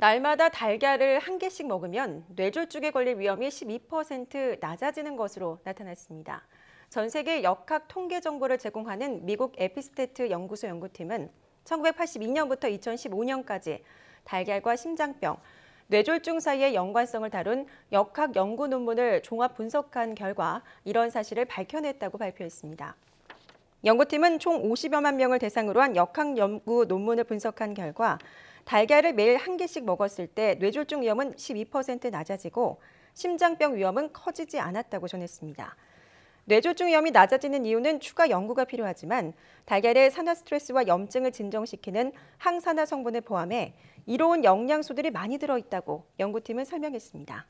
날마다 달걀을 한 개씩 먹으면 뇌졸중에 걸릴 위험이 12% 낮아지는 것으로 나타났습니다. 전 세계 역학 통계 정보를 제공하는 미국 에피스테트 연구소 연구팀은 1982년부터 2015년까지 달걀과 심장병, 뇌졸중 사이의 연관성을 다룬 역학 연구 논문을 종합 분석한 결과 이런 사실을 밝혀냈다고 발표했습니다. 연구팀은 총 50여만 명을 대상으로 한 역학 연구 논문을 분석한 결과 달걀을 매일 한 개씩 먹었을 때 뇌졸중 위험은 12% 낮아지고 심장병 위험은 커지지 않았다고 전했습니다. 뇌졸중 위험이 낮아지는 이유는 추가 연구가 필요하지만 달걀의 산화 스트레스와 염증을 진정시키는 항산화 성분을 포함해 이로운 영양소들이 많이 들어있다고 연구팀은 설명했습니다.